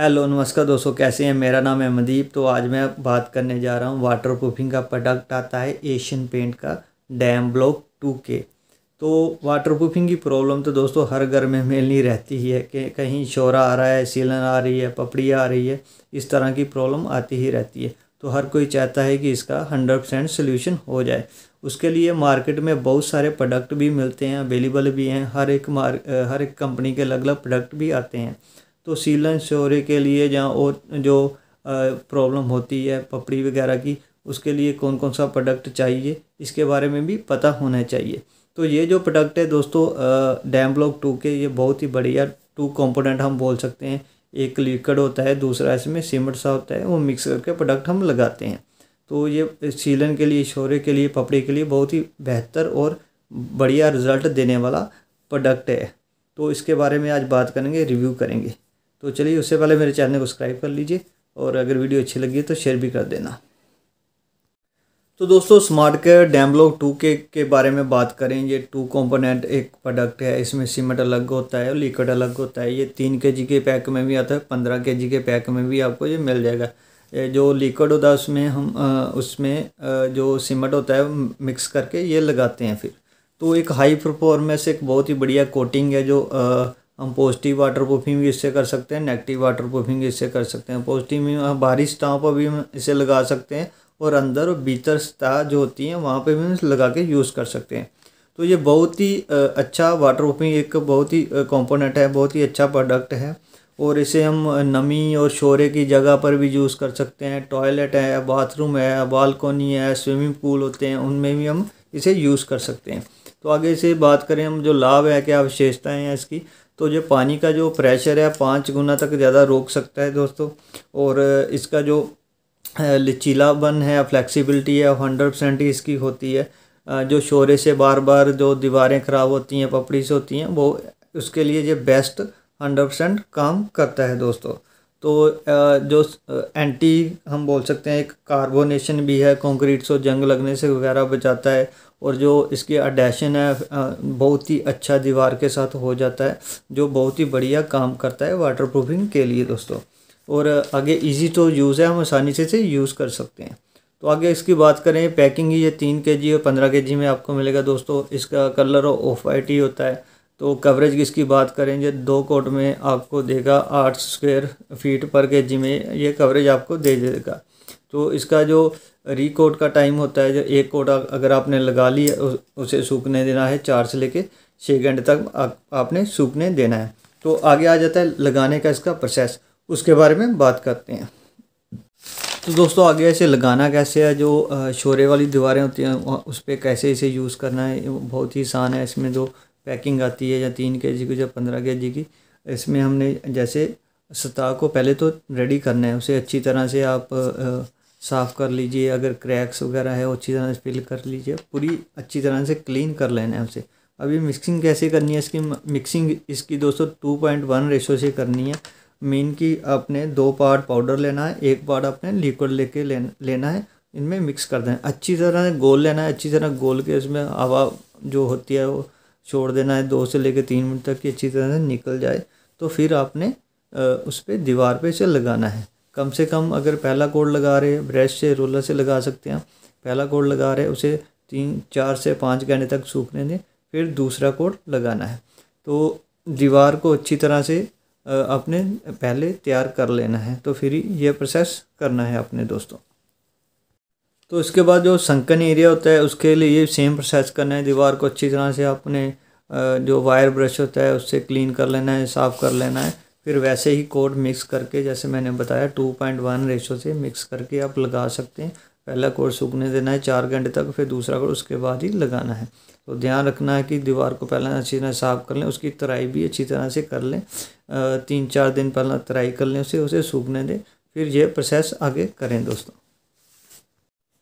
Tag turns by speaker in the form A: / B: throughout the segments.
A: hello नमस्कार दोस्तों कैसे हैं मेरा नाम है मदीप तो आज मैं बात करने जा रहा हूँ वाटर प्रूफिंग का प्रोडक्ट आता है एशियन पेंट का डैम ब्लॉक टू के तो वाटर प्रूफिंग की प्रॉब्लम तो दोस्तों हर घर में मिलनी रहती ही है कि कहीं शोरा आ रहा है सीलन आ रही है पपड़ी आ रही है इस तरह की प्रॉब्लम आती ही रहती है तो हर कोई चाहता है कि इसका हंड्रेड परसेंट सोल्यूशन हो जाए उसके लिए मार्केट में बहुत सारे प्रोडक्ट भी मिलते हैं अवेलेबल भी हैं हर एक मार हर एक कंपनी के अलग अलग प्रोडक्ट भी आते हैं तो सीलन शोरे के लिए जहाँ और जो प्रॉब्लम होती है पपड़ी वगैरह की उसके लिए कौन कौन सा प्रोडक्ट चाहिए इसके बारे में भी पता होना चाहिए तो ये जो प्रोडक्ट है दोस्तों डैम ब्लॉक टू के ये बहुत ही बढ़िया टू कंपोनेंट हम बोल सकते हैं एक लिक्विड होता है दूसरा इसमें सीमेंट सा होता है वो मिक्स करके प्रोडक्ट हम लगाते हैं तो ये सीलन के लिए शोरे के लिए पपड़ी के लिए बहुत ही बेहतर और बढ़िया रिजल्ट देने वाला प्रोडक्ट है तो इसके बारे में आज बात करेंगे रिव्यू करेंगे तो चलिए उससे पहले मेरे चैनल को सब्सक्राइब कर लीजिए और अगर वीडियो अच्छी लगी तो शेयर भी कर देना तो दोस्तों स्मार्ट केयर डैमलॉग टू के के बारे में बात करें ये टू कंपोनेंट एक प्रोडक्ट है इसमें सीमेंट अलग होता है और लिक्विड अलग होता है ये तीन के जी के पैक में भी आता है पंद्रह के जी के पैक में भी आपको ये मिल जाएगा ये जो लिक्विड होता है उसमें हम उसमें जो सीमेंट होता है मिक्स करके ये लगाते हैं फिर तो एक हाई परफॉर्मेंस एक बहुत ही बढ़िया कोटिंग है जो हम पॉजिटिव वाटर प्रूफिंग भी इससे कर सकते हैं नेगेटिव वाटर प्रूफिंग इससे कर सकते हैं पॉजिटिव में हम बाहरी पर भी हम इसे लगा सकते हैं और अंदर और भीतर सतह जो होती हैं वहाँ पर भी हम लगा के यूज़ कर सकते हैं तो ये बहुत ही अच्छा वाटर प्रूफिंग एक बहुत ही कॉम्पोनेंट है बहुत ही अच्छा प्रोडक्ट है और इसे हम नमी और शोरे की जगह पर भी यूज़ कर सकते हैं टॉयलेट है बाथरूम है बालकोनी है स्विमिंग पूल होते हैं उनमें भी हम इसे यूज़ कर सकते हैं तो आगे से बात करें हम जो लाभ है क्या विशेषताएँ हैं इसकी तो जो पानी का जो प्रेशर है पाँच गुना तक ज़्यादा रोक सकता है दोस्तों और इसका जो लचीलापन है फ्लैक्सीबिलिटी है हंड्रेड परसेंट ही इसकी होती है जो शोरे से बार बार जो दीवारें ख़राब होती हैं पपड़ी से होती हैं वो उसके लिए ये बेस्ट हंड्रेड परसेंट काम करता है दोस्तों तो जो एंटी हम बोल सकते हैं एक कार्बोनेशन भी है कंक्रीट से जंग लगने से वगैरह बचाता है और जो इसकी अडेशन है बहुत ही अच्छा दीवार के साथ हो जाता है जो बहुत ही बढ़िया काम करता है वाटर प्रूफिंग के लिए दोस्तों और आगे इजी टू तो यूज़ है हम आसानी से इसे यूज़ कर सकते हैं तो आगे इसकी बात करें पैकिंग ये तीन के जी और पंद्रह के जी में आपको मिलेगा दोस्तों इसका कलर ऑफ वाइट ही होता है तो कवरेज किसकी बात करेंगे दो कोट में आपको देगा आठ स्क्वेयर फीट पर के जी में ये कवरेज आपको दे देगा तो इसका जो कोट का टाइम होता है जो एक कोट अगर आपने लगा ली उसे सूखने देना है चार से लेके छः घंटे तक आपने सूखने देना है तो आगे आ जाता है लगाने का इसका प्रोसेस उसके बारे में बात करते हैं तो दोस्तों आगे ऐसे लगाना कैसे है जो शोरे वाली दीवारें होती हैं उस पर कैसे इसे यूज़ करना है बहुत ही आसान है इसमें जो पैकिंग आती है या तीन के जी की या पंद्रह के जी की इसमें हमने जैसे सतह को पहले तो रेडी करना है उसे अच्छी तरह से आप साफ़ कर लीजिए अगर क्रैक्स वगैरह है वो अच्छी तरह से फिल कर लीजिए पूरी अच्छी तरह से क्लीन कर लेना है उसे अभी मिक्सिंग कैसे करनी है इसकी मिक्सिंग इसकी दोस्तों टू पॉइंट वन रेशो से करनी है मीन की आपने दो पार्ट पाउडर लेना है एक पार्ट आपने लिक्विड लेके लेना है इनमें मिक्स कर देना अच्छी तरह से गोल लेना है अच्छी तरह गोल के उसमें हवा जो होती है वो छोड़ देना है दो से लेकर तीन मिनट तक की अच्छी तरह से निकल जाए तो फिर आपने उस पर दीवार पे इसे लगाना है कम से कम अगर पहला कोड लगा रहे ब्रश से रोलर से लगा सकते हैं पहला कोड लगा रहे उसे तीन चार से पाँच घंटे तक सूखने दें फिर दूसरा कोड लगाना है तो दीवार को अच्छी तरह से आपने पहले तैयार कर लेना है तो फिर ये प्रोसेस करना है अपने दोस्तों तो इसके बाद जो संकन एरिया होता है उसके लिए ये सेम प्रोसेस करना है दीवार को अच्छी तरह से अपने जो वायर ब्रश होता है उससे क्लीन कर लेना है साफ़ कर लेना है फिर वैसे ही कोड मिक्स करके जैसे मैंने बताया टू पॉइंट वन रेशो से मिक्स करके आप लगा सकते हैं पहला कोड सूखने देना है चार घंटे तक फिर दूसरा कोड उसके बाद ही लगाना है तो ध्यान रखना है कि दीवार को पहले अच्छी तरह साफ़ कर लें उसकी तराई भी अच्छी तरह से कर लें तीन चार दिन पहले तराई कर लें उसे उसे सूखने दें फिर ये प्रोसेस आगे करें दोस्तों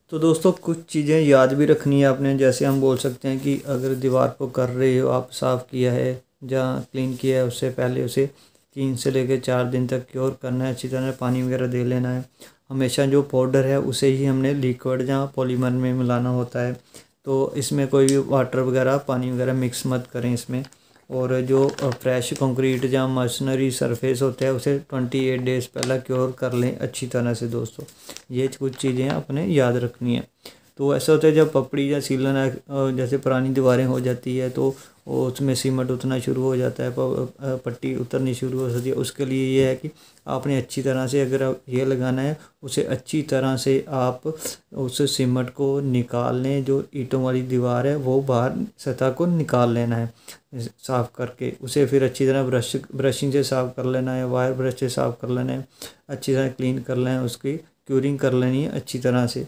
A: तो दोस्तों कुछ चीज़ें याद भी रखनी है आपने जैसे हम बोल सकते हैं कि अगर दीवार को कर रहे हो आप साफ़ किया है जहाँ क्लीन किया है उससे पहले उसे तीन से लेकर चार दिन तक क्योर करना है अच्छी तरह पानी वगैरह दे लेना है हमेशा जो पाउडर है उसे ही हमने लिक्विड जहाँ पॉलीमर में मिलाना होता है तो इसमें कोई भी वाटर वगैरह पानी वगैरह मिक्स मत करें इसमें और जो फ्रेश कंक्रीट या मशनरी सरफेस होता है उसे ट्वेंटी एट डेज़ पहला क्योर कर लें अच्छी तरह से दोस्तों ये कुछ चीज़ें आपने याद रखनी है तो ऐसा होता है जब पपड़ी या सीलन जैसे पुरानी दीवारें हो जाती है तो वो उसमें सीमेंट उतना शुरू हो जाता है पट्टी उतरनी शुरू हो जाती है उसके लिए ये है कि आपने अच्छी तरह से अगर आप ये लगाना है उसे अच्छी तरह से आप उस सीमेंट को निकाल लें जो ईंटों वाली दीवार है वो बाहर सतह को निकाल लेना है साफ़ करके उसे फिर अच्छी तरह ब्रश ब्रशिंग से साफ़ कर लेना है वायर ब्रश से साफ़ कर लेना है अच्छी तरह क्लीन कर लेना है उसकी क्यूरिंग कर लेनी है अच्छी तरह से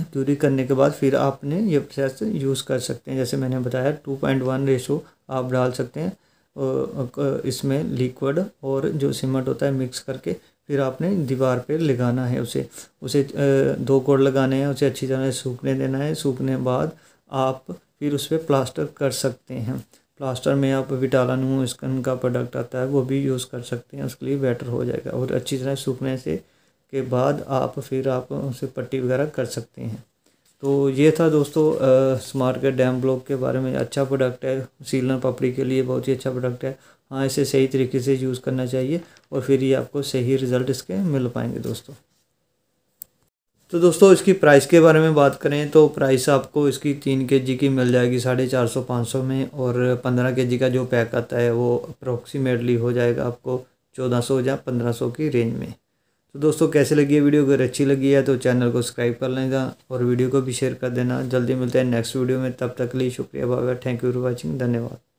A: क्यूरी करने के बाद फिर आपने ये प्रोसेस यूज़ कर सकते हैं जैसे मैंने बताया टू पॉइंट वन रेशो आप डाल सकते हैं इसमें लिक्विड और जो सीमेंट होता है मिक्स करके फिर आपने दीवार पे लगाना है उसे उसे दो कोड लगाने हैं उसे अच्छी तरह सूखने देना है सूखने बाद आप फिर उस पर प्लास्टर कर सकते हैं प्लास्टर में आप विटाला नू स्कन का प्रोडक्ट आता है वो भी यूज़ कर सकते हैं उसके लिए बेटर हो जाएगा और अच्छी तरह सूखने से के बाद आप फिर आप उनसे पट्टी वगैरह कर सकते हैं तो ये था दोस्तों स्मार्ट डैम ब्लॉक के बारे में अच्छा प्रोडक्ट है सीलन पापड़ी के लिए बहुत ही अच्छा प्रोडक्ट है हाँ इसे सही तरीके से यूज़ करना चाहिए और फिर ये आपको सही रिज़ल्ट इसके मिल पाएंगे दोस्तों तो दोस्तों इसकी प्राइस के बारे में बात करें तो प्राइस आपको इसकी तीन के जी की मिल जाएगी साढ़े चार सौ पाँच सौ में और पंद्रह के जी का जो पैक आता है वो अप्रोक्सीमेटली हो जाएगा आपको चौदह सौ या पंद्रह सौ की रेंज में तो दोस्तों कैसे लगी है वीडियो अगर अच्छी लगी है तो चैनल को सब्सक्राइब कर लेगा और वीडियो को भी शेयर कर देना जल्दी मिलते हैं नेक्स्ट वीडियो में तब तक के लिए शुक्रिया बाबा थैंक यू फॉर वॉचिंग धन्यवाद